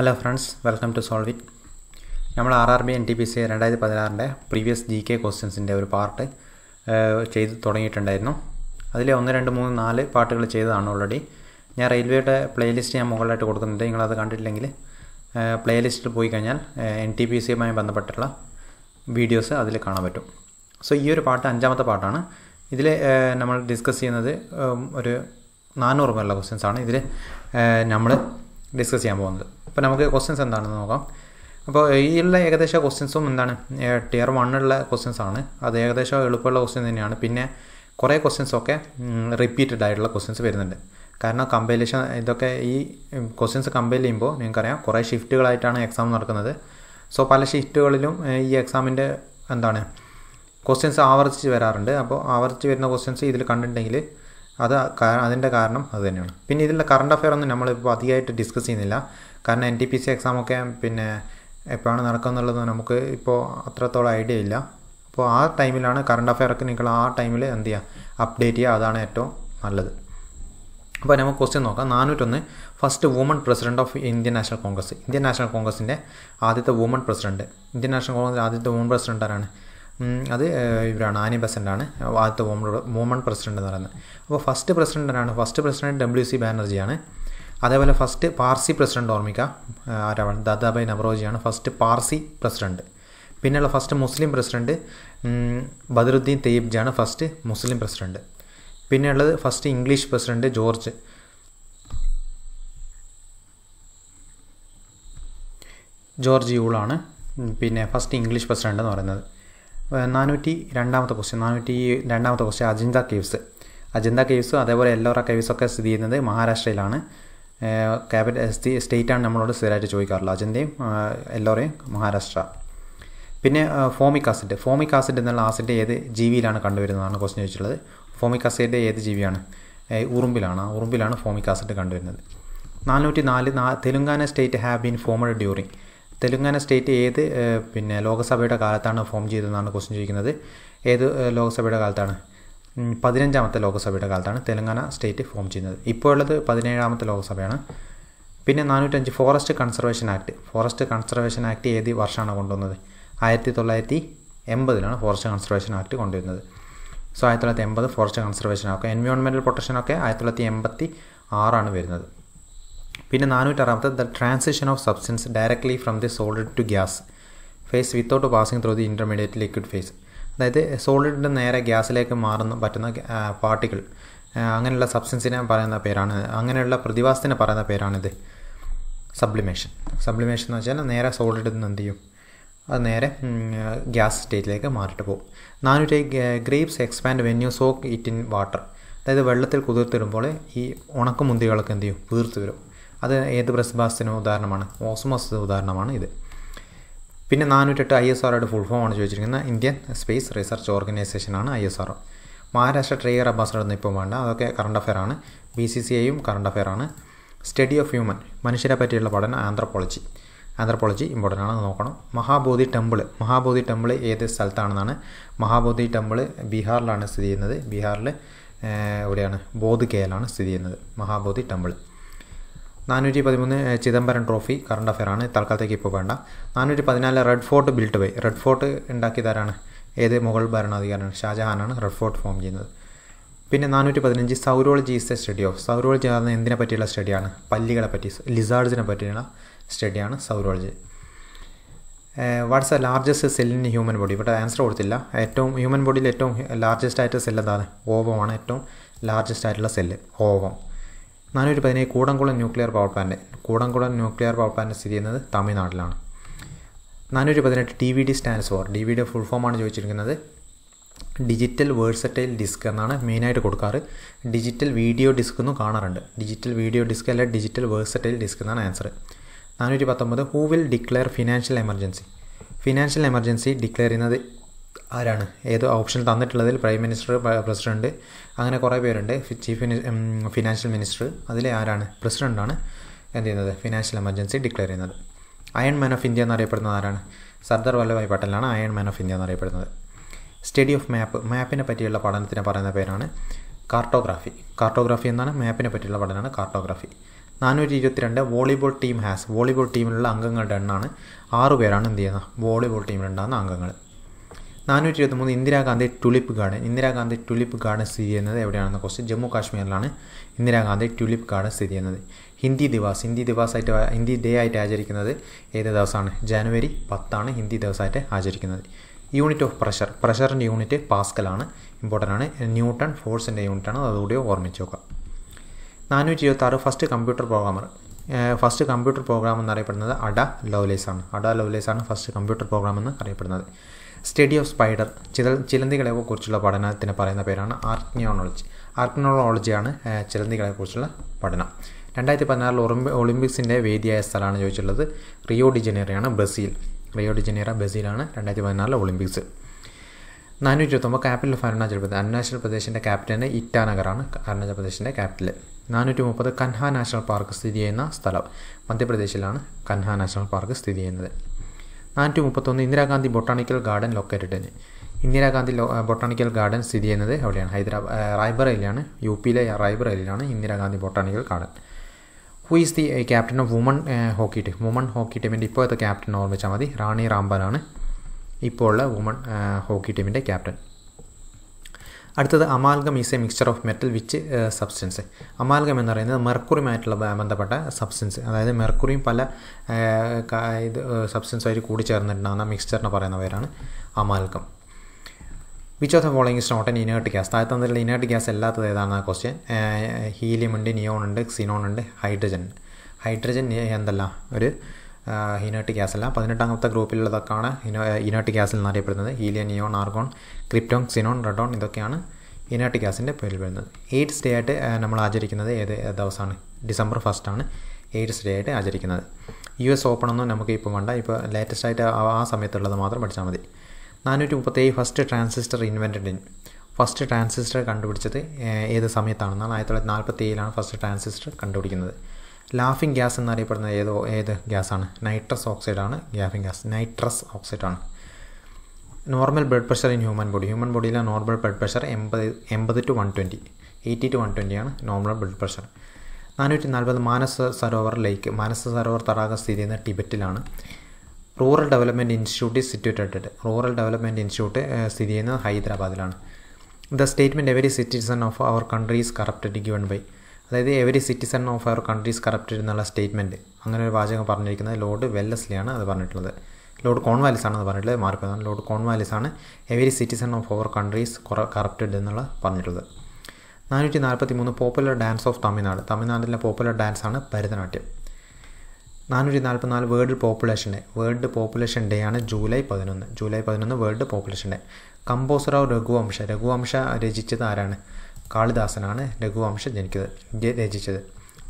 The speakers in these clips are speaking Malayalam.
hello friends welcome to solve it നമ്മൾ R R B N T P C രണ്ടായിരത്തി പതിനാറിൻ്റെ പ്രീവിയസ് ജി കെ ക്വസ്റ്റ്യൻസിൻ്റെ ഒരു പാർട്ട് ചെയ്ത് തുടങ്ങിയിട്ടുണ്ടായിരുന്നു അതിലെ ഒന്ന് രണ്ട് മൂന്ന് നാല് പാട്ടുകൾ ചെയ്തതാണ് ഓൾറെഡി ഞാൻ റെയിൽവേയുടെ പ്ലേലിസ്റ്റ് ഞാൻ മുകളിലായിട്ട് കൊടുക്കുന്നുണ്ട് നിങ്ങളത് കണ്ടിട്ടില്ലെങ്കിൽ പ്ലേലിസ്റ്റിൽ പോയി കഴിഞ്ഞാൽ എൻ ടി പി സിയുമായി ബന്ധപ്പെട്ടുള്ള വീഡിയോസ് അതിൽ കാണാൻ പറ്റും സോ ഈ ഒരു പാട്ട് അഞ്ചാമത്തെ പാട്ടാണ് ഇതിൽ നമ്മൾ ഡിസ്കസ് ചെയ്യുന്നത് ഒരു നാനൂറ് പേരുള്ള ക്വസ്റ്റ്യൻസാണ് ഇതിൽ നമ്മൾ ഡിസ്കസ് ചെയ്യാൻ പോകുന്നത് അപ്പോൾ നമുക്ക് ക്വസ്റ്റ്യൻസ് എന്താണെന്ന് നോക്കാം അപ്പോൾ ഈയുള്ള ഏകദേശ ക്വസ്റ്റ്യൻസും എന്താണ് ടിയർ വണ്ണുള്ള ക്വസ്റ്റ്യൻസ് ആണ് അത് ഏകദേശം എളുപ്പമുള്ള ക്വസ്റ്റ്യൻ തന്നെയാണ് പിന്നെ കുറേ ക്വസ്റ്റ്യൻസൊക്കെ റിപ്പീറ്റഡ് ആയിട്ടുള്ള ക്വസ്റ്റ്യൻസ് വരുന്നുണ്ട് കാരണം കമ്പൈലേഷൻ ഇതൊക്കെ ഈ ക്വസ്റ്റ്യൻസ് കമ്പൈൽ ചെയ്യുമ്പോൾ നിങ്ങൾക്കറിയാം കുറേ ഷിഫ്റ്റുകളായിട്ടാണ് എക്സാം നടക്കുന്നത് സോ പല ഷിഫ്റ്റുകളിലും ഈ എക്സാമിൻ്റെ എന്താണ് ക്വസ്റ്റ്യൻസ് ആവർത്തിച്ച് വരാറുണ്ട് അപ്പോൾ ആവർത്തിച്ച് വരുന്ന ക്വസ്റ്റ്യൻസ് ഇതിൽ കണ്ടിട്ടുണ്ടെങ്കിൽ അത് അതിൻ്റെ കാരണം അത് തന്നെയാണ് പിന്നെ ഇതിലുള്ള കറണ്ട് അഫയർ ഒന്നും നമ്മളിപ്പോൾ അധികമായിട്ട് ഡിസ്കസ് ചെയ്യുന്നില്ല കാരണം എൻ ടി പി സി എക്സാമൊക്കെ പിന്നെ എപ്പോഴാണ് നടക്കുന്നുള്ളത് നമുക്ക് ഇപ്പോൾ അത്രത്തോളം ഐഡിയ ഇല്ല അപ്പോൾ ആ ടൈമിലാണ് കറണ്ട് അഫയറൊക്കെ നിങ്ങൾ ആ ടൈമിൽ എന്ത് ചെയ്യുക അപ്ഡേറ്റ് ചെയ്യുക അതാണ് ഏറ്റവും നല്ലത് അപ്പോൾ നമുക്ക് ക്വസ്റ്റ്യൻ നോക്കാം നാനൂറ്റൊന്ന് first woman president of Indian National Congress Indian National കോൺഗ്രസിൻ്റെ ആദ്യത്തെ വുമൺ പ്രസിഡന്റ് ഇന്ത്യൻ നാഷണൽ കോൺഗ്രസിൻ്റെ ആദ്യത്തെ വുമൺ പ്രസിഡന്റ് ആരാണ് അത് ഇവരാണ് ആനി ബസൻ്റാണ് ആദ്യത്തെ വോമൺ പ്രസിഡൻ്റ് എന്ന് പറയുന്നത് അപ്പോൾ ഫസ്റ്റ് പ്രസിഡൻ്റാണ് ഫസ്റ്റ് പ്രസിഡൻറ്റ് ഡബ്ല്യു സി ബാനർജിയാണ് അതേപോലെ ഫസ്റ്റ് പാർസി പ്രസിഡൻ്റ് ഓർമ്മിക്കാം ആരാണ് ദാദാബായ് നവറോജിയാണ് ഫസ്റ്റ് പാർസി പ്രസിഡൻറ്റ് പിന്നെയുള്ള ഫസ്റ്റ് മുസ്ലിം പ്രസിഡൻറ്റ് ബദറുദ്ദീൻ തെയ്യബ്ജിയാണ് ഫസ്റ്റ് മുസ്ലിം പ്രസിഡൻറ്റ് പിന്നെയുള്ളത് first English president George George യൂളാണ് പിന്നെ ഫസ്റ്റ് ഇംഗ്ലീഷ് പ്രസിഡൻ്റ് എന്ന് പറയുന്നത് നാനൂറ്റി രണ്ടാമത്തെ ക്വസ്റ്റ്യൻ നാനൂറ്റി രണ്ടാമത്തെ question Ajanta caves Ajanta caves അതേപോലെ എല്ലോറ കേവ്സ് ഒക്കെ സ്ഥിതി ചെയ്യുന്നത് മഹാരാഷ്ട്രയിലാണ് ക്യാപിറ്റൽ സ്റ്റേറ്റാണ് നമ്മളോട് സ്ഥിരമായിട്ട് ചോദിക്കാറുള്ളത് അജിന്തയും എല്ലോറയും മഹാരാഷ്ട്ര പിന്നെ ഫോമിക് ആസിഡ് ഫോമിക് ആസിഡ് എന്നുള്ള ആസിഡ് ഏത് ജീവിയിലാണ് കണ്ടുവരുന്നതാണ് ക്വസ്റ്റ്യൻ ചോദിച്ചിട്ടുള്ളത് ഫോമിക് ആസിഡ് ഏത് ജീവിയാണ് ഉറുമ്പിലാണ് ഉറുമ്പിലാണ് ഫോമിക് ആസിഡ് കണ്ടുവരുന്നത് നാനൂറ്റി നാല് Telangana state have been formed during Telangana state ഏത് പിന്നെ ലോകസഭയുടെ കാലത്താണ് ഫോം ചെയ്തതെന്നാണ് ക്വസ്റ്റ്യൻ ചോദിക്കുന്നത് ഏത് ലോകസഭയുടെ കാലത്താണ് പതിനഞ്ചാമത്തെ ലോകസഭയുടെ കാലത്താണ് തെലങ്കാന സ്റ്റേറ്റ് ഫോം ചെയ്യുന്നത് ഇപ്പോൾ ഉള്ളത് പതിനേഴാമത്തെ ലോകസഭയാണ് പിന്നെ നാനൂറ്റഞ്ച് forest conservation act forest conservation act ഏത് വർഷമാണ് കൊണ്ടുവന്നത് ആയിരത്തി തൊള്ളായിരത്തി എൺപതിലാണ് ഫോറസ്റ്റ് കൺസർവേഷൻ ആക്ട് കൊണ്ടുവരുന്നത് സോ ആയിരത്തി തൊള്ളായിരത്തി എൺപത് forest conservation act environmental protection ഒക്കെ ആയിരത്തി തൊള്ളായിരത്തി എൺപത്തി ആറാണ് വരുന്നത് പിന്നെ നാനൂറ്റാറാമത്തെ the transition of substance directly from the solid to gas phase without passing through the intermediate liquid phase അതായത് സോളിഡിൻ്റെ നേരെ ഗ്യാസിലേക്ക് മാറുന്ന പറ്റുന്ന പാർട്ടികൾ അങ്ങനെയുള്ള സബ്സ്റ്റൻസിനെ പറയുന്ന പേരാണ് അങ്ങനെയുള്ള പ്രതിഭാസത്തിനെ പറയുന്ന പേരാണിത് സബ്ലിമേഷൻ സബ്ലിമേഷൻ എന്ന് വെച്ചാൽ നേരെ സോളിഡിൽ നിന്ന് എന്ത് ചെയ്യും അത് നേരെ ഗ്യാസ് സ്റ്റേറ്റിലേക്ക് മാറിയിട്ട് പോകും നാനൂറ്റി grapes expand when you soak it in water അതായത് വെള്ളത്തിൽ കുതിർത്തിടുമ്പോൾ ഈ ഉണക്കമുന്തികളൊക്കെ എന്ത് ചെയ്യും കുതിർത്ത് വരും അത് ഏത് പ്രസ്ബാസിനും ഉദാഹരണമാണ് ഓസ്മോസ് ഉദാഹരണമാണ് ഇത് പിന്നെ നാനൂറ്റെട്ട് ഐ എസ് ആറോയുടെ ഫുൾ ആണ് ചോദിച്ചിരിക്കുന്നത് ഇന്ത്യൻ സ്പേസ് റിസർച്ച് ഓർഗനൈസേഷനാണ് ഐ എസ് ആർ മഹാരാഷ്ട്ര ട്രെയർ അബ്ബാസിഡൊന്നും ഇപ്പം വേണ്ട അതൊക്കെ കറണ്ട് അഫെയർ ആണ് ബി സി സി ഐയും കറണ്ട് അഫെയർ ആണ് സ്റ്റഡി ഓഫ് ഹ്യൂമൻ മനുഷ്യരെ പറ്റിയുള്ള പഠനം ആന്ത്രപ്പോളജി ആന്ത്രപ്പോളജി ഇമ്പോർട്ടൻ്റ് ആണ് നോക്കണം മഹാബോധി ടെമ്പിൾ മഹാബോധി ടെമ്പിൾ ഏത് സ്ഥലത്താണെന്നാണ് മഹാബോധി ടെമ്പിൾ ബീഹാറിലാണ് സ്ഥിതി ചെയ്യുന്നത് ബീഹാറിൽ എവിടെയാണ് ബോധ് കേലാണ് സ്ഥിതി ചെയ്യുന്നത് മഹാബോധി ടെമ്പിൾ നാനൂറ്റി പതിമൂന്ന് ചിദംബരം ട്രോഫി കറണ്ട് ആണ് തൽക്കാലത്തേക്ക് ഇപ്പോൾ വേണ്ട നാനൂറ്റി പതിനാല് red fort built by red fort ഉണ്ടാക്കിയതാരാണ് ഏത് മുഗൾ ഭരണാധികാരിയാണ് ഷാജഹാനാണ് റെഡ് ഫോർട്ട് ഫോം ചെയ്യുന്നത് പിന്നെ നാനൂറ്റി പതിനഞ്ച് saurology is a study of saurology പറഞ്ഞാൽ എന്തിനെ പറ്റിയുള്ള സ്റ്റഡിയാണ് പല്ലികളെ പറ്റി ലിസാർഡ്സിനെ പറ്റിയുള്ള സ്റ്റഡിയാണ് saurology what's a largest cell in human body ഇവിടെ ആൻസർ കൊടുത്തില്ല ഏറ്റവും ഹ്യൂമൻ ബോഡിയിൽ ഏറ്റവും ലാർജസ്റ്റ് ആയിട്ടുള്ള സെൽ എന്താണ് ഓവമാണ് ഏറ്റവും ലാർജസ്റ്റ് ആയിട്ടുള്ള സെല്ല് ഓവം നാനൂറ്റി പതിനേഴ് Kudankulam nuclear power plant Kudankulam nuclear power plant സ്ഥിതി ചെയ്യുന്നത് തമിഴ്നാട്ടിലാണ് നാനൂറ്റി പതിനെട്ട് T V D stands for D D full ഫോമാണ് ചോദിച്ചിരിക്കുന്നത് ഡിജിറ്റൽ വേഴ്സറ്റൈൽ ഡിസ്ക് എന്നാണ് മെയിനായിട്ട് കൊടുക്കാറ് ഡിജിറ്റൽ വീഡിയോ ഡിസ്ക് എന്നും കാണാറുണ്ട് ഡിജിറ്റൽ വീഡിയോ ഡിസ്ക് അല്ല ഡിജിറ്റൽ വേഴ്സറ്റൈൽ ഡിസ്ക് എന്നാണ് ആൻസർ നാനൂറ്റി പത്തൊമ്പത് who will declare financial emergency financial emergency declare ചെയ്യുന്നത് ആരാണ് ഏത് ഓപ്ഷൻ തന്നിട്ടുള്ളതിൽ പ്രൈം മിനിസ്റ്റർ പ്രസിഡന്റ് അങ്ങനെ കുറേ പേരുണ്ട് ചീഫ് ഫിനാൻഷ്യൽ മിനിസ്റ്റർ അതിലെ ആരാണ് പ്രസിഡൻ്റാണ് എന്ത് ചെയ്യുന്നത് ഫിനാൻഷ്യൽ എമർജൻസി ഡിക്ലെയർ ചെയ്യുന്നത് അയൺ മാൻ ഓഫ് ഇന്ത്യ എന്നറിയപ്പെടുന്നത് ആരാണ് സർദാർ വല്ലഭായ് പട്ടേലാണ് അയൺ മാൻ ഓഫ് ഇന്ത്യ എന്നറിയപ്പെടുന്നത് സ്റ്റഡി ഓഫ് മാപ്പ് മാപ്പിനെ പറ്റിയുള്ള പഠനത്തിന് പറയുന്ന പേരാണ് കാർട്ടോഗ്രാഫി കാർട്ടോഗ്രാഫി എന്നാണ് മാപ്പിനെ പറ്റിയുള്ള പഠനമാണ് കാർട്ടോഗ്രാഫി നാനൂറ്റി ഇരുപത്തിരണ്ട് വോളിബോൾ ടീം ഹാസ് വോളിബോൾ ടീമിലുള്ള അംഗങ്ങളുടെ എണ്ണമാണ് ആറ് പേരാണ് എന്ത് ചെയ്യുന്നത് വോളിബോൾ ടീമിലുണ്ടാകുന്ന അംഗങ്ങൾ നാനൂറ്റി ഇരുപത്തിമൂന്ന് Indira Gandhi tulip garden Indira Gandhi tulip garden സ്ഥിതി ചെയ്യുന്നത് എവിടെയാണെന്ന ക്വസ്റ്റ്യൻ ജമ്മു കാശ്മീരിലാണ് ഇന്ദിരാഗാന്ധി ടുലിപ്പ് ഗാർഡൻ സ്ഥിതി ചെയ്യുന്നത് ഹിന്ദി ദിവസ് ഹിന്ദി ദിവസ് ആയിട്ട് ഹിന്ദി ഡേ ആയിട്ട് ആചരിക്കുന്നത് ഏത് ദിവസമാണ് ജനുവരി പത്താണ് ഹിന്ദി ദിവസമായിട്ട് ആചരിക്കുന്നത് യൂണിറ്റ് ഓഫ് പ്രഷർ പ്രഷറിൻ്റെ യൂണിറ്റ് പാസ്കലാണ് ഇമ്പോർട്ടൻ്റ് ആണ് ന്യൂട്ടൺ ഫോഴ്സിൻ്റെ യൂണിറ്റാണ് അതുകൂടി ഓർമ്മിച്ച് നോക്കുക നാനൂറ്റി ഇരുപത്താറ് first computer programmer first computer program എന്നറിയപ്പെടുന്നത് അഡ ലവ്ലേസ് ആണ് അഡ ലവ്ലേസ് ആണ് ഫസ്റ്റ് കമ്പ്യൂട്ടർ പ്രോഗ്രാം എന്ന് അറിയപ്പെടുന്നത് സ്റ്റഡി ഓഫ് സ്പൈഡർ ചിലന്തികളെ കുറിച്ചുള്ള പഠനത്തിന് പറയുന്ന പേരാണ് ആർക്നിയോളജി ആർക്നോളജിയാണ് ചിലന്തികളെക്കുറിച്ചുള്ള പഠനം രണ്ടായിരത്തി പതിനാറിൽ ഒളിമ്പി ഒളിമ്പിക്സിൻ്റെ വേദിയായ സ്ഥലമാണ് ചോദിച്ചിട്ടുള്ളത് റിയോ ഡിജനേറയാണ് ബ്രസീൽ റിയോ ഡിജനേറ ബ്രസീലാണ് രണ്ടായിരത്തി പതിനാറിലെ ഒളിമ്പിക്സ് നാനൂറ്റി ഇരുപത്തൊമ്പത് ക്യാപിറ്റൽ ഓഫ് അരുണാചൽ പ്രദേശ് അരുണാചൽ പ്രദേശിൻ്റെ ക്യാപിറ്റലിന് ഇറ്റാനഗറാണ് അരുണാചൽ പ്രദേശിൻ്റെ ക്യാപിറ്റൽ നാനൂറ്റി മുപ്പത് കൻഹ നാഷണൽ പാർക്ക് സ്ഥിതി ചെയ്യുന്ന സ്ഥലം മധ്യപ്രദേശിലാണ് കൻഹ നാഷണൽ പാർക്ക് സ്ഥിതി ചെയ്യുന്നത് നാനൂറ്റി മുപ്പത്തൊന്ന് ഇന്ദിരാഗാന്ധി ബൊട്ടാണിക്കൽ ഗാർഡൻ ലൊക്കേറ്റഡിന് ഇന്ദിരാഗാന്ധി ബൊട്ടാണിക്കൽ ഗാർഡൻ സ്ഥിതി ചെയ്യുന്നത് എവിടെയാണ് ഹൈദരാബാദ് റായ്ബറയിലാണ് യു പിയിലെ റായ്ബറയിലാണ് Indira Gandhi botanical garden who is the captain of woman hockey team woman hockey ടീമിൻ്റെ ഇപ്പോഴത്തെ ക്യാപ്റ്റൻ ഓർമ്മിച്ചാൽ മതി റാണി റാംബലാണ് ഇപ്പോൾ ഉള്ള വുമൺ ഹോക്കി ടീമിൻ്റെ ക്യാപ്റ്റൻ അടുത്തത് amalgam is a mixture of metal which substance amalgam എന്ന് പറയുന്നത് മെർക്കുറിയുമായിട്ടുള്ള ബന്ധപ്പെട്ട സബ്സ്റ്റൻസ് അതായത് മെർക്കുറിയും പല ഇത് കൂടി ചേർന്നിട്ടുണ്ടാകുന്ന മിക്സ്ചറിനെ പറയുന്ന പേരാണ് amalgam which of the following is not an inert gas താഴെ തന്നിട്ടുള്ള ഇനേർട്ട് ഗ്യാസ് അല്ലാത്തത് ഏതാണ് ക്വസ്റ്റ്യൻ ഹീലിയം ഉണ്ട് നിയോൺ ഉണ്ട് സിനോൺ ഉണ്ട് ഹൈഡ്രജൻ ഹൈഡ്രജൻ എന്തല്ല ഒരു ഹിനോട്ടിക് അല്ല പതിനെട്ടാമത്തെ ഗ്രൂപ്പിലുള്ളതൊക്കെയാണ് ഹിനോ ഇനോട്ടിക് നിന്ന് അറിയപ്പെടുന്നത് helium neon argon krypton xenon radon ഇതൊക്കെയാണ് ഇനോട്ടിക് ഗ്യാസിൻ്റെ പേരിൽ വരുന്നത് എയ്ഡ്സ് ഡേ ആയിട്ട് നമ്മൾ ആചരിക്കുന്നത് ഏത് ദിവസമാണ് ഡിസംബർ ഫസ്റ്റാണ് എയ്ഡ്സ് ഡേ ആയിട്ട് ആചരിക്കുന്നത് യു എസ് ഒന്നും നമുക്ക് ഇപ്പോൾ വേണ്ട ഇപ്പോൾ ലേറ്റസ്റ്റ് ആയിട്ട് ആ സമയത്തുള്ളത് മാത്രം പഠിച്ചാൽ മതി നാനൂറ്റി മുപ്പത്തേഴ് first transistor invented in first transistor കണ്ടുപിടിച്ചത് ഏത് സമയത്താണെന്നാണ് ആയിരത്തി തൊള്ളായിരത്തി നാൽപ്പത്തി ഏഴിലാണ് ഫസ്റ്റ് ട്രാൻസിസ്റ്റർ കണ്ടുപിടിക്കുന്നത് ലാഫിംഗ് ഗ്യാസ് എന്നറിയപ്പെടുന്ന ഏതോ ഏത് ഗ്യാസാണ് നൈട്രസ് ഓക്സൈഡാണ് ഗ്യാഫിംഗ് ഗ്യാസ് നൈട്രസ് ഓക്സൈഡാണ് normal blood pressure in human body human ബോഡിയിലെ നോർമൽ ബ്ലഡ് പ്രഷർ എൺപത് എൺപത് to one twenty eighty to one ട്വൻറ്റിയാണ് നോർമൽ ബ്ലഡ് പ്രഷർ നാനൂറ്റി നാൽപ്പത് മാനസ സരോവർ ലേക്ക് മാനസ സരോവർ തടാകം സ്ഥിതി ചെയ്യുന്ന ടിബറ്റിലാണ് rural development institute situated rural development institute സ്ഥിതി ചെയ്യുന്നത് ഹൈദരാബാദിലാണ് the statement every citizen of our countries corrupted given by അതായത് every citizen of our countries corrupted എന്നുള്ള സ്റ്റേറ്റ്മെൻറ്റ് അങ്ങനെ ഒരു വാചകം പറഞ്ഞിരിക്കുന്നത് ലോർഡ് വെല്ലസ്ലിയാണ് അത് പറഞ്ഞിട്ടുള്ളത് ലോർഡ് കോൺവാലിസ് ആണ് അത് പറഞ്ഞിട്ടുള്ളത് മാറിപ്പോയതാണ് ലോർഡ് കോൺവാലിസ് ആണ് every citizen of our countries corrupted എന്നുള്ള പറഞ്ഞിട്ടുള്ളത് നാനൂറ്റി നാൽപ്പത്തി മൂന്ന് പോപ്പുലർ ഡാൻസ് ഓഫ് തമിഴ്നാട് തമിഴ്നാട്ടിലെ പോപ്പുലർ ഡാൻസ് ആണ് ഭരതനാട്യം നാനൂറ്റി നാൽപ്പത്തിനാല് world population day world population day ആണ് ജൂലൈ പതിനൊന്ന് ജൂലൈ പതിനൊന്ന് world population day composer of Raghuvamsha Raghuvamsha രചിച്ചത് ആരാണ് കാളിദാസനാണ് രഘുവംശം ഇന്ത്യ രചിച്ചത്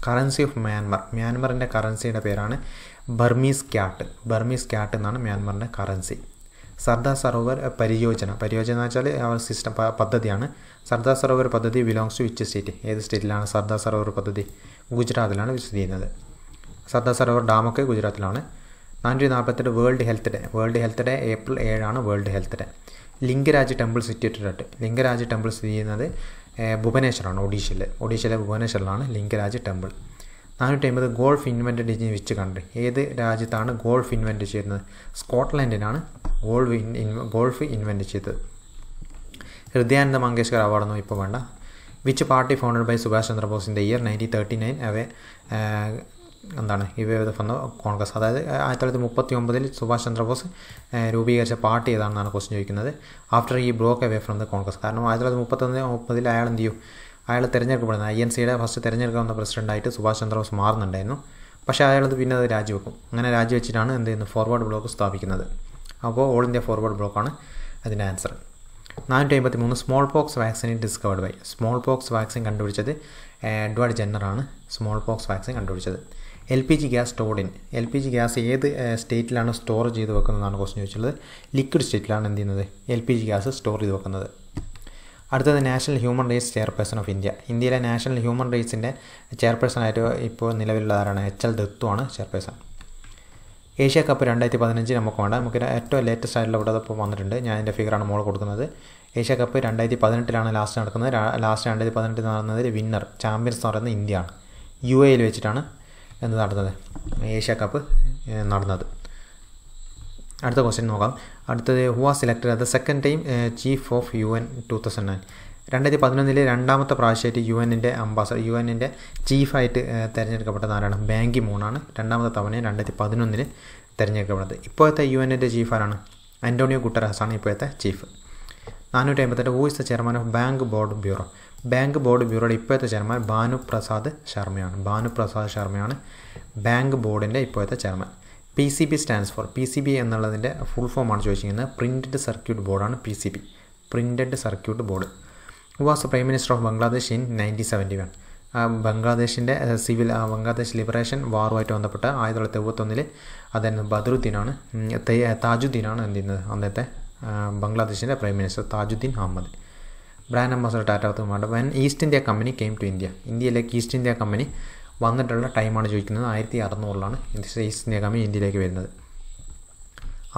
കറൻസി ഓഫ് മ്യാൻമർ മ്യാൻമറിൻ്റെ കറൻസിയുടെ പേരാണ് ബർമീസ് ക്യാട്ട് ബർമീസ് ക്യാട്ട് എന്നാണ് മ്യാൻമറിൻ്റെ കറൻസി സർദാർ സരോവർ പരിയോജന പരിയോജന എന്ന് വെച്ചാൽ അവർ സിസ്റ്റം പദ്ധതിയാണ് സർദാർ സരോവർ പദ്ധതി ബിലോങ്സ് ടു വിച്ച് സ്റ്റേറ്റ് ഏത് സ്റ്റേറ്റിലാണ് സർദാർ സരോവർ പദ്ധതി ഗുജറാത്തിലാണ് വിസിറ്റ് ചെയ്യുന്നത് സർദാർ സരോവർ ഡാമൊക്കെ ഗുജറാത്തിലാണ് നാനൂറ്റി നാൽപ്പത്തെട്ട് world health day world health day April ഏഴാണ് world health day Lingaraj temple situated Lingaraj temple സ്ഥിതി ചെയ്യുന്നത് ഭുവനേശ്വറാണ് ഒഡീഷയിലെ ഒഡീഷയിലെ ഭുവനേശ്വറിലാണ് ലിംഗരാജ് ടെമ്പിൾ നാനൂറ്റി അമ്പത് ഗോൾഫ് ഇൻവെൻറ്റഡ് ചെയ്ത് വെച്ച് കണ്ട് ഏത് രാജ്യത്താണ് ഗോൾഫ് ഇൻവെൻറ്റ് ചെയ്യുന്നത് സ്കോട്ട്ലൻഡിനാണ് ഗോൾഫ് ഗോൾഫ് ഇൻവെൻറ്റ് ചെയ്തത് ഹൃദയാനന്ദ മങ്കേഷ്കർ അവാർഡൊന്നും ഇപ്പോൾ വേണ്ട which party founded by Subhash ചന്ദ്രബോസിൻ്റെ year nineteen thirty nine away എന്താണ് വിവേകഫെന്ന് കോൺഗ്രസ് അതായത് ആയിരത്തി തൊള്ളായിരത്തി മുപ്പത്തി ഒമ്പതിൽ സുഭാഷ് ചന്ദ്രബോസ് രൂപീകരിച്ച പാർട്ടി ഏതാണെന്നാണ് ക്വസ്റ്റ്യൻ ചോദിക്കുന്നത് ആഫ്റ്റർ ഈ block away from the Congress കാരണം ആയിരത്തി തൊള്ളായിരത്തി മുപ്പത്തൊന്ന് മുപ്പതിൽ അയാൾ എന്ത് ചെയ്യും അയാൾ തിരഞ്ഞെടുക്കപ്പെടുന്നത് ഐ എൻ സിയുടെ ഫസ്റ്റ് തിരഞ്ഞെടുക്കാവുന്ന പ്രസിഡൻ്റായിട്ട് സുഭാഷ് ചന്ദ്രബോസ് മാറുന്നുണ്ടായിരുന്നു പക്ഷേ അയാളത് പിന്നെ അത് രാജിവെക്കും അങ്ങനെ രാജിവെച്ചിട്ടാണ് എന്ത് ചെയ്യുന്നത് ഫോർവേഡ് ബ്ലോക്ക് സ്ഥാപിക്കുന്നത് അപ്പോൾ ഓൾ ഇന്ത്യ ഫോർവേഡ് ബ്ലോക്കാണ് അതിൻ്റെ ആൻസർ നാനൂറ്റി അമ്പത്തി മൂന്ന് smallpox vaccine discovered by smallpox vaccine കണ്ടുപിടിച്ചത് എഡ്വേർഡ് ജെന്നറാണ് സ്മോൾ പോക്സ് വാക്സിൻ കണ്ടുപിടിച്ചത് L P G gas stored in L P G gas ഏത് സ്റ്റേറ്റിലാണ് സ്റ്റോർ ചെയ്ത് വെക്കുന്നതാണ് ക്വസ്റ്റ്യൻ ചോദിച്ചത് ലിക്വിഡ് സ്റ്റേറ്റിലാണ് എന്ത് ചെയ്യുന്നത് L P G gas store ചെയ്ത് വെക്കുന്നത് അടുത്തത് national human rights chairperson of India ഇന്ത്യയിലെ നാഷണൽ ഹ്യൂമൻ റൈറ്റ്സിൻ്റെ ചെയർപേഴ്സണായിട്ട് ഇപ്പോൾ നിലവിലുള്ള ആരാണ് എച്ച് എൽ ദത്തുവാണ് ചെയർപേഴ്സൺ ഏഷ്യ കപ്പ് രണ്ടായിരത്തി പതിനഞ്ച് നമുക്ക് വേണ്ട നമുക്ക് ഏറ്റവും ലേറ്റസ്റ്റ് ആയിട്ടുള്ള ഇവിടെ ഇപ്പോൾ വന്നിട്ടുണ്ട് ഞാൻ എൻ്റെ ഫിഗറാണ് മോൾ കൊടുക്കുന്നത് ഏഷ്യ കപ്പ് രണ്ടായിരത്തി പതിനെട്ടിലാണ് ലാസ്റ്റ് നടക്കുന്നത് ലാസ്റ്റ് രണ്ടായിരത്തി പതിനെട്ടിൽ നടന്നത് വിന്നർ ചാമ്പ്യൻസ് എന്ന് പറയുന്നത് ഇന്ത്യയാണ് യു എയിൽ വെച്ചിട്ടാണ് എന്ന് നടന്നത് ഏഷ്യ കപ്പ് നടന്നത് അടുത്ത ക്വസ്റ്റ്യൻ നോക്കാം അടുത്തത് ഹു വാസ് സെലക്ടഡ് അത് second time chief of U N two thousand nine രണ്ടായിരത്തി പതിനൊന്നിലെ രണ്ടാമത്തെ പ്രാവശ്യമായിട്ട് യു എന്നിൻ്റെ അംബാസഡർ യു എന്നിൻ്റെ ചീഫായിട്ട് തിരഞ്ഞെടുക്കപ്പെട്ടത് ആരാണ് ബാങ്കി മൂണാണ് രണ്ടാമത്തെ തവണയും രണ്ടായിരത്തി പതിനൊന്നിൽ തിരഞ്ഞെടുക്കപ്പെടുന്നത് ഇപ്പോഴത്തെ യു എന്നിൻ്റെ ചീഫ് ആരാണ് അന്റോണിയോ ഗുട്ടറാസാണ് ഇപ്പോഴത്തെ ചീഫ് നാനൂറ്റി അമ്പത്തെട്ട് who's the chairman of bank board bureau bank board ബ്യൂറോയുടെ ഇപ്പോഴത്തെ ചെയർമാൻ ഭാനുപ്രസാദ് ശർമ്മയാണ് ഭാനുപ്രസാദ് ശർമ്മയാണ് ബാങ്ക് ബോർഡിൻ്റെ ഇപ്പോഴത്തെ chairman P C B stands for P C B എന്നുള്ളതിൻ്റെ ഫുൾ ഫോമാണ് ചോദിച്ചിരിക്കുന്നത് പ്രിൻറ്റഡ് സർക്യൂട്ട് ബോർഡാണ് P C B printed circuit board was prime minister of Bangladesh in nineteen seventy one ബംഗ്ലാദേശിൻ്റെ സിവിൽ ബംഗ്ലാദേശ് ലിബറേഷൻ വാറുമായിട്ട് ബന്ധപ്പെട്ട ആയിരത്തി തൊള്ളായിരത്തി എഴുപത്തൊന്നിൽ അദ്ദേഹം ബദറുദ്ദീനാണ് താജുദ്ദീനാണ് എന്ത് ചെയ്യുന്നത് അന്നത്തെ ബംഗ്ലാദേശിൻ്റെ prime minister Tajuddin Ahmad brand ambassador Tata തുമ്പാട് when east India company came to India ഇന്ത്യയിലേക്ക് ഈസ്റ്റ് ഇന്ത്യ കമ്പനി വന്നിട്ടുള്ള ടൈമാണ് ചോദിക്കുന്നത് ആയിരത്തി അറുന്നൂറിലാണ് ഈസ്റ്റ് ഇന്ത്യ കമ്പനി ഇന്ത്യയിലേക്ക് വരുന്നത്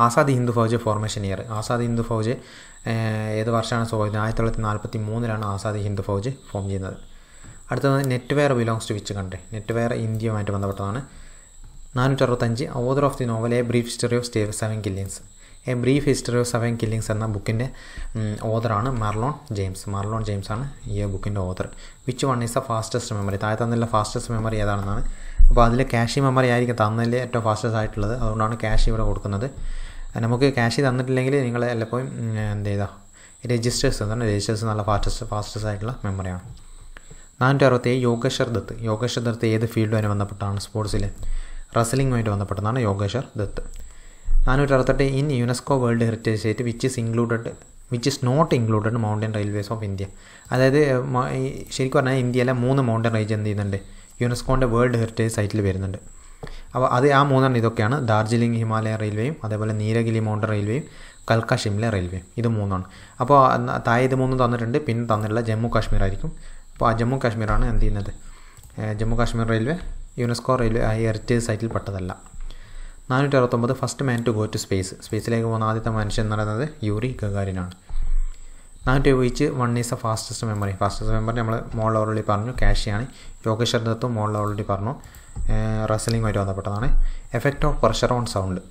ആസാദ് ഹിന്ദു ഫൗജ് ഫോർമേഷൻ ഇയർ ആസാദ് ഹിന്ദു ഫൗജ് ഏത് വർഷമാണ് സോയത് ആയിരത്തി തൊള്ളായിരത്തി നാൽപ്പത്തി മൂന്നിലാണ് ആസാദ് ഹിന്ദു ഫൗജ് ഫോം ചെയ്യുന്നത് അടുത്തത് Netware belongs to which country Netware ഇന്ത്യയുമായിട്ട് ബന്ധപ്പെട്ടതാണ് നാനൂറ്റി അറുപത്തഞ്ച് author of the novel a brief history of stave seven killings a brief history of seven killings എന്ന ബുക്കിൻ്റെ ഓതറാണ് മാർലോൺ ജെയിംസ് മാർലോൺ ജെയിംസ് ആണ് ഈ ബുക്കിൻ്റെ author which one is the fastest memory താഴെ തന്നില്ല ഫാസ്റ്റസ്റ്റ് മെമ്മറി ഏതാണെന്നാണ് അപ്പോൾ അതിൽ ക്യാഷി മെമ്മറി ആയിരിക്കും തന്നതിൽ ഏറ്റവും ഫാസ്റ്റസ്റ്റ് ആയിട്ടുള്ളത് അതുകൊണ്ടാണ് ക്യാഷ് ഇവിടെ കൊടുക്കുന്നത് നമുക്ക് ക്യാഷ് തന്നിട്ടില്ലെങ്കിൽ നിങ്ങൾ എല്ലാപ്പോഴും എന്ത് ചെയ്താൽ രജിസ്റ്റേഴ്സ് എന്താണ് രജിസ്റ്റേഴ്സ് നല്ല ഫാസ്റ്റസ്റ്റ് ഫാസ്റ്റസ്റ്റ് ആയിട്ടുള്ള മെമ്മറിയാണ് നാനൂറ്റി അറുപത്തേഴ് യോഗേശ്വർ ദത്ത് യോഗേശ്വർ ദത്ത് ഏത് ഫീൽഡുമായി ബന്ധപ്പെട്ടാണ് സ്പോർട്സിൽ റസലിംഗുമായിട്ട് ബന്ധപ്പെട്ടതാണ് യോഗേശ്വർ ദത്ത് നാനൂറ്റി അറുപത്തെട്ട് in UNESCO world heritage site which is included which is not included mountain railways of India അതായത് ശരിക്കും പറഞ്ഞാൽ ഇന്ത്യയിലെ മൂന്ന് മൗണ്ടൻ റേഞ്ച് എന്ത് ചെയ്യുന്നുണ്ട് യുനെസ്കോൻ്റെ വേൾഡ് ഹെറിറ്റേജ് സൈറ്റിൽ വരുന്നുണ്ട് അപ്പോൾ അത് ആ മൂന്നെണ്ണം ഇതൊക്കെയാണ് ഡാർജിലിംഗ് ഹിമാലയ റെയിൽവേയും അതേപോലെ നീലഗിരി മൗണ്ടൻ റെയിൽവേയും കൽക്ക ഷിംല റെയിൽവേയും ഇത് മൂന്നാണ് അപ്പോൾ താഴെ ഇത് മൂന്നും തന്നിട്ടുണ്ട് പിന്നെ തന്നിട്ടുള്ള ജമ്മു കാശ്മീർ ആയിരിക്കും അപ്പോൾ ആ ജമ്മു കാശ്മീറാണ് എന്ത് ചെയ്യുന്നത് Jammu Kashmir railway UNESCO railway heritage സൈറ്റിൽ പെട്ടതല്ല നാനൂറ്റി അറുപത്തൊമ്പത് first man to go to space സ്പേസിലേക്ക് പോകുന്ന ആദ്യത്തെ മനുഷ്യൻ എന്ന് പറയുന്നത് യൂറി ഗഗാരിനാണ് നാനൂറ്റി ഉപയോഗിച്ച് one is a fastest memory fastest memory നമ്മൾ മോളിൽ ഓൾറെഡി പറഞ്ഞു ക്യാഷിയാണ് യോഗേശ്വർ ദത്തും മോളിൽ ഓൾറെഡി പറഞ്ഞു വരെ ബന്ധപ്പെട്ടതാണ് effect of pressure on sound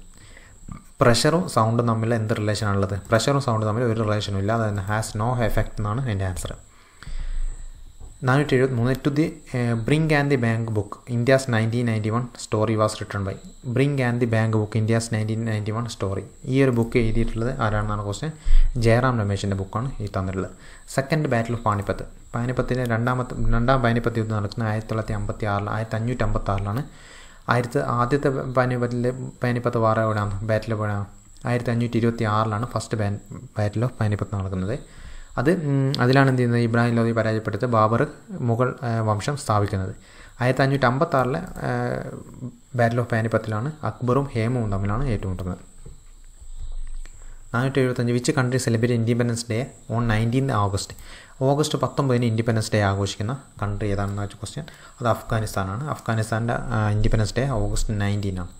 പ്രഷറും സൗണ്ടും തമ്മിൽ എന്ത് റിലേഷനാണുള്ളത് പ്രഷറും സൗണ്ടും തമ്മിൽ ഒരു റിലേഷനും ഇല്ല അത് ഹാസ് നോ എഫക്റ്റ് എന്നാണ് എൻ്റെ ആൻസർ നാനൂറ്റി മൂന്ന് to the brink and the bank book India's nineteen ninety one story was return by brink and the bank book India's nineteen ninety one story ഈ ഒരു ബുക്ക് എഴുതിയിട്ടുള്ളത് ആരാണെന്നാണ് ക്വസ്റ്റ്യൻ ജയറാം രമേശിൻ്റെ ബുക്കാണ് ഈ തന്നിട്ടുള്ളത് സെക്കൻഡ് ബാറ്റിൽ ഓഫ് പാണിപ്പത്ത് പാനിപ്പത്തിൻ്റെ രണ്ടാമത്തെ രണ്ടാം പാനിപ്പത്ത് യുദ്ധം നടക്കുന്നത് ആയിരത്തി തൊള്ളായിരത്തി അമ്പത്തി ആറിൽ ആയിരത്തി അഞ്ഞൂറ്റി അമ്പത്തി ആറിലാണ് ആയിരത്തി ആദ്യത്തെ പാനിപ്പത്തിലെ പാനിപ്പത്ത് വാറ എവിടെയാണ് ബാറ്റിൽ എവിടെയാണ് ആയിരത്തി അഞ്ഞൂറ്റി ഇരുപത്തി ആറിലാണ് first ban battle of Panipat നടക്കുന്നത് അത് അതിലാണ് എന്ത് ചെയ്യുന്നത് ഇബ്രാഹിം ലോദി പരാജയപ്പെടുത്ത് ബാബർ മുഗൾ വംശം സ്ഥാപിക്കുന്നത് ആയിരത്തി അഞ്ഞൂറ്റി അമ്പത്താറിലെ ബാറ്റിൽ ഓഫ് പാനിപ്പത്തിലാണ് അക്ബറും ഹേമവും തമ്മിലാണ് ഏറ്റുമുട്ടുന്നത് നാനൂറ്റി എഴുപത്തഞ്ച് which country celebrate independence day on nineteen August August പത്തൊമ്പതിന് ഇൻഡിപെൻഡൻസ് ഡേ ആഘോഷിക്കുന്ന കൺട്രി ഏതാണെന്ന് വെച്ച ക്വസ്റ്റ്യൻ അത് അഫ്ഗാനിസ്ഥാനാണ് അഫ്ഗാനിസ്ഥാൻ്റെ ഇൻഡിപെൻഡൻസ് ഡേ ഓഗസ്റ്റ് നയൻറ്റീനാണ്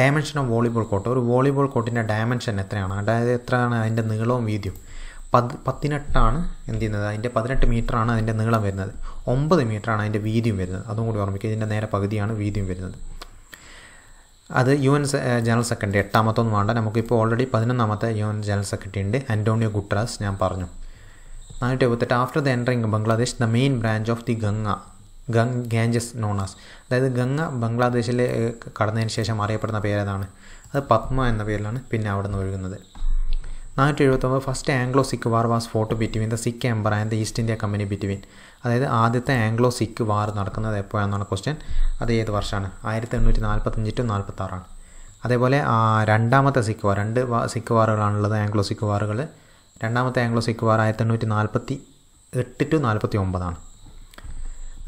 ഡയമെൻഷൻ ഓഫ് വോളിബോൾ കോട്ട് ഒരു വോളിബോൾ കോട്ടിൻ്റെ ഡയമെൻഷൻ എത്രയാണ് അതായത് എത്രയാണ് അതിൻ്റെ നീളവും വീതിയും പത് പത്തിനെട്ടാണ് എന്ത് ചെയ്യുന്നത് അതിൻ്റെ പതിനെട്ട് മീറ്ററാണ് അതിൻ്റെ നീളം വരുന്നത് ഒമ്പത് മീറ്ററാണ് അതിൻ്റെ വീതിയും വരുന്നത് അതും കൂടി ഓർമ്മിക്കുക ഇതിൻ്റെ നേരെ പകുതിയാണ് വീതിയും വരുന്നത് അത് യു എൻ ജനറൽ സെക്രട്ടറി എട്ടാമത്തൊന്നും വേണ്ട നമുക്കിപ്പോൾ ഓൾറെഡി പതിനൊന്നാമത്തെ യു എൻ ജനറൽ സെക്രട്ടറി ഉണ്ട് അന്റോണിയോ ഗുട്രാസ് ഞാൻ പറഞ്ഞു നാനൂറ്റി എഴുപത്തെട്ട് after the entering Bangladesh the main branch of the Ganga ഗംഗ് ഗാഞ്ചസ് നോണാസ് അതായത് ഗംഗ ബംഗ്ലാദേശിൽ കടന്നതിന് ശേഷം അറിയപ്പെടുന്ന പേരേതാണ് അത് പത്മ എന്ന പേരിലാണ് പിന്നെ അവിടെ നിന്ന് ഒഴുകുന്നത് നാനൂറ്റി എഴുപത്തൊമ്പത് first Anglo Sikh war was fought between the Sikh empire and the East India Company between അതായത് ആദ്യത്തെ ആംഗ്ലോ സിഖ് വാർ നടക്കുന്നത് എപ്പോഴാണെന്നാണ് ക്വസ്റ്റ്യൻ അത് ഏത് വർഷമാണ് ആയിരത്തി എണ്ണൂറ്റി നാൽപ്പത്തഞ്ച് ടു നാൽപ്പത്തി ആറാണ് അതേപോലെ രണ്ടാമത്തെ സിഖ് വാർ രണ്ട് സിഖ് വാറുകളാണുള്ളത് ആംഗ്ലോ സിഖ് വാറുകൾ രണ്ടാമത്തെ ആംഗ്ലോ സിഖ് വാർ ആയിരത്തി എണ്ണൂറ്റി നാൽപ്പത്തി എട്ട് ടു നാൽപ്പത്തി ഒമ്പതാണ്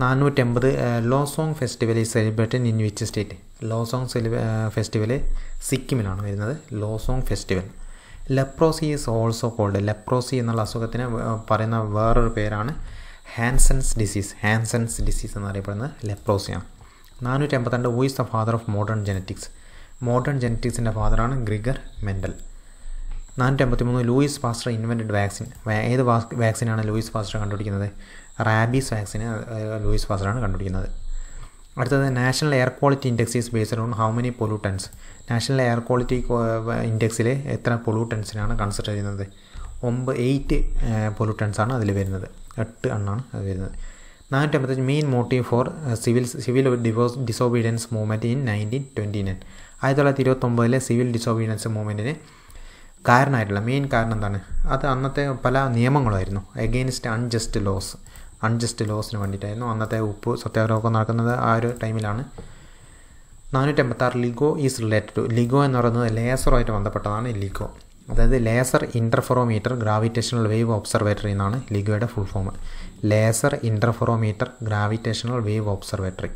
നാനൂറ്റമ്പത് Losoong festival is celebrated in which state Losoong സെലിബ ഫെസ്റ്റിവൽ സിക്കിമിലാണ് വരുന്നത് Losoong festival leprosy is also called leprosy എന്നുള്ള അസുഖത്തിന് പറയുന്ന വേറൊരു പേരാണ് ഹാൻസൻസ് ഡിസീസ് ഹാൻസൻസ് ഡിസീസ് എന്നറിയപ്പെടുന്നത് ലെപ്രോസിയാണ് നാനൂറ്റി എൺപത്തിരണ്ട് who's the father of modern genetics modern ജെനറ്റിക്സിൻ്റെ ഫാദറാണ് ഗ്രിഗർ മെൻഡൽ നാനൂറ്റി അമ്പത്തി മൂന്ന് ലൂയിസ് പാസ്റ്റർ ഇൻവെൻറ്റഡ് വാക്സിൻ ഏത് വാക്സിനാണ് ലൂയിസ് പാസ്റ്റർ കണ്ടുപിടിക്കുന്നത് റാബീസ് വാക്സിന് ലൂയിസ് പാസ്റ്ററാണ് കണ്ടുപിടിക്കുന്നത് അടുത്തത് National Air Quality Index is based on how many pollutants National Air Quality ഇൻഡെക്സിൽ എത്ര പൊലൂട്ടൻസിനാണ് കൺസിഡർ ചെയ്യുന്നത് ഒമ്പത് എയ്റ്റ് പൊലൂട്ടൻസ് ആണ് അതിൽ വരുന്നത് എട്ട് എണ്ണാണ് അത് വരുന്നത് നാനൂറ്റി അമ്പത്തഞ്ച് main motive for civil civil divorce disobedience movement in nineteen twenty nine ആയിരത്തി തൊള്ളായിരത്തി ഇരുപത്തൊമ്പതിലെ സിവിൽ ഡിസോബീഡിയൻസ് മൂവ്മെൻറ്റിന് കാരണമായിട്ടുള്ള മെയിൻ കാരണം എന്താണ് അത് അന്നത്തെ പല നിയമങ്ങളായിരുന്നു എഗെയിൻസ്റ്റ് അൺജസ്റ്റ് ലോസ് അൺജസ്റ്റ് ലോസിന് വേണ്ടിയിട്ടായിരുന്നു അന്നത്തെ ഉപ്പ് സത്യാഗ്രഹമൊക്കെ നടക്കുന്നത് ആ ഒരു ടൈമിലാണ് നാനൂറ്റമ്പത്താറ് LIGO is related to LIGO എന്ന് പറയുന്നത് ലേസറുമായിട്ട് ബന്ധപ്പെട്ടതാണ് ലിഗോ അതായത് laser interferometer gravitational wave observatory എന്നാണ് ലിഗോയുടെ full form laser interferometer gravitational wave observatory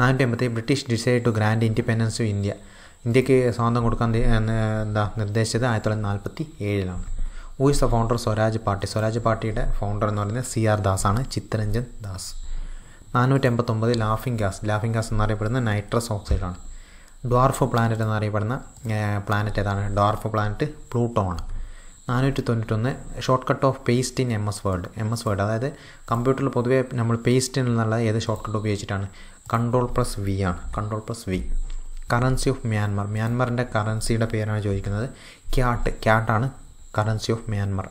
നാനൂറ്റി എൺപത്തി British decide to grant independence India ഇന്ത്യക്ക് സ്വാതന്ത്ര്യം കൊടുക്കാൻ എന്താ നിർദ്ദേശിച്ചത് ആയിരത്തി തൊള്ളായിരത്തി നാൽപ്പത്തി ഏഴിലാണ് who is the founder Swaraj party Swaraj പാർട്ടിയുടെ ഫൗണ്ടർ എന്ന് പറയുന്നത് സി ആർ ദാസ് ആണ് ചിത്തരഞ്ജൻ ദാസ് നാനൂറ്റി എൺപത്തൊമ്പത് ലാഫിംഗ് ഗ്യാസ് ലാഫിംഗ് ഗ്യാസ് എന്നറിയപ്പെടുന്ന നൈട്രസ് ഓക്സൈഡാണ് ഡ്വാർഫ് പ്ലാനറ്റ് എന്നറിയപ്പെടുന്ന പ്ലാനറ്റ് ഏതാണ് ഡ്വാർഫ് പ്ലാനറ്റ് പ്ലൂട്ടോ ആണ് നാനൂറ്റി തൊണ്ണൂറ്റൊന്ന് shortcut of paste in M S Word M S Word അതായത് കമ്പ്യൂട്ടറിൽ പൊതുവേ നമ്മൾ പേസ്റ്റ് എന്നുള്ള ഏത് ഷോർട്ട് കട്ട് ഉപയോഗിച്ചിട്ടാണ് കൺട്രോൾ പ്ലസ് വി ആണ് control plus V currency of Myanmar മ്യാൻമാറിൻ്റെ കറൻസിയുടെ പേരാണ് ചോദിക്കുന്നത് ക്യാട്ട് ക്യാട്ടാണ് കറൻസി ഓഫ് മ്യാൻമർ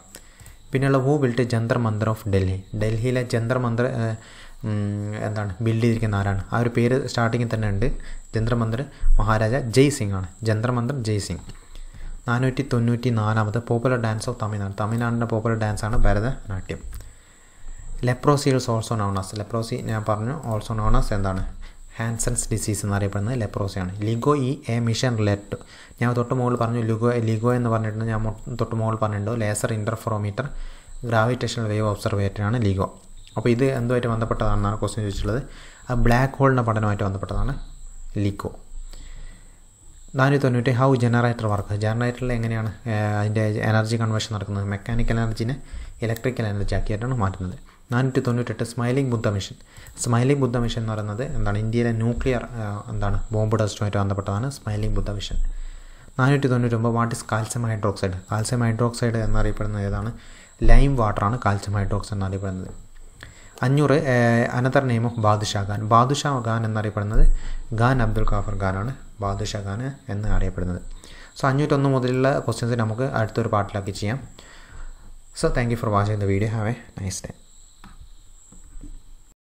പിന്നെയുള്ള who built Jantar Mantar of Delhi ഡൽഹിയിലെ ജന്തർ മന്ദർ എന്താണ് ബിൽഡ് ചെയ്തിരിക്കുന്ന ആരാണ് ആ ഒരു പേര് സ്റ്റാർട്ടിങ്ങിൽ തന്നെ ഉണ്ട് ജന്തർ മഹാരാജ ജയ് സിംഗ് ആണ് ജന്തർ മന്ദർ ജയ് സിംഗ് നാനൂറ്റി തൊണ്ണൂറ്റി നാലാമത് പോപ്പുലർ ഡാൻസ് ഓഫ് തമിഴ്നാട് തമിഴ്നാടിൻ്റെ പോപ്പുലർ ഡാൻസാണ് Bharatanatyam leprosy is also known as leprosy ഞാൻ പറഞ്ഞു ഓൾസോ നോണാസ് എന്താണ് ഹാൻസൺസ് ഡിസീസ് എന്നറിയപ്പെടുന്നത് ലെപ്രോസിയാണ് ലിഗോ ഈ എ മിഷൻ റിലേറ്റഡ് ഞാൻ തൊട്ട് മുകളിൽ പറഞ്ഞു ലിഗോ ലിഗോ എന്ന് പറഞ്ഞിട്ടുണ്ട് ഞാൻ തൊട്ട് മുകളിൽ പറഞ്ഞിട്ടുണ്ട് ലേസർ ഇൻ്റർഫെറോമീറ്റർ ഗ്രാവിറ്റേഷണൽ വേവ് ഒബ്സർവേറ്ററാണ് ലിഗോ അപ്പോൾ ഇത് എന്തുമായിട്ട് ബന്ധപ്പെട്ടതാണെന്നാണ് ക്വസ്റ്റ്യൻ ചോദിച്ചിട്ടുള്ളത് ആ ബ്ലാക്ക് ഹോളിൻ്റെ പഠനമായിട്ട് ബന്ധപ്പെട്ടതാണ് ലിഗോ നാനൂറ്റി തൊണ്ണൂറ്റി ഹൗ ജനറേറ്റർ വർക്ക് ജനറേറ്ററിൽ എങ്ങനെയാണ് അതിൻ്റെ എനർജി കൺവേർഷൻ നടക്കുന്നത് മെക്കാനിക്കൽ എനർജിനെ ഇലക്ട്രിക്കൽ എനർജി ആക്കിയിട്ടാണ് മാറ്റുന്നത് നാനൂറ്റി തൊണ്ണൂറ്റെട്ട് smiling Buddha mission smiling Buddha mission എന്ന് പറയുന്നത് എന്താണ് ഇന്ത്യയിലെ ന്യൂക്ലിയർ എന്താണ് ബോംബ് ഡസ്റ്റുമായിട്ട് ബന്ധപ്പെട്ടതാണ് സ്മൈലിംഗ് ബുദ്ധ മിഷൻ നാനൂറ്റി തൊണ്ണൂറ്റൊമ്പത് what is calcium hydroxide calcium hydroxide എന്നറിയപ്പെടുന്ന ഏതാണ് ലൈം വാട്ടറാണ് കാൽസ്യം ഹൈഡ്രോക്സൈഡ് എന്നറിയപ്പെടുന്നത് അഞ്ഞൂറ് another name of Badshah Khan Badshah Khan എന്നറിയപ്പെടുന്നത് ഖാൻ അബ്ദുൽ ഖാഫർ ഖാനാണ് ബാദുഷാ ഖാൻ എന്ന് അറിയപ്പെടുന്നത് സോ അഞ്ഞൂറ്റൊന്ന് മുതലുള്ള ക്വസ്റ്റ്യൻസ് നമുക്ക് അടുത്തൊരു പാട്ടിലാക്കി ചെയ്യാം so thank you for watching the video have a nice day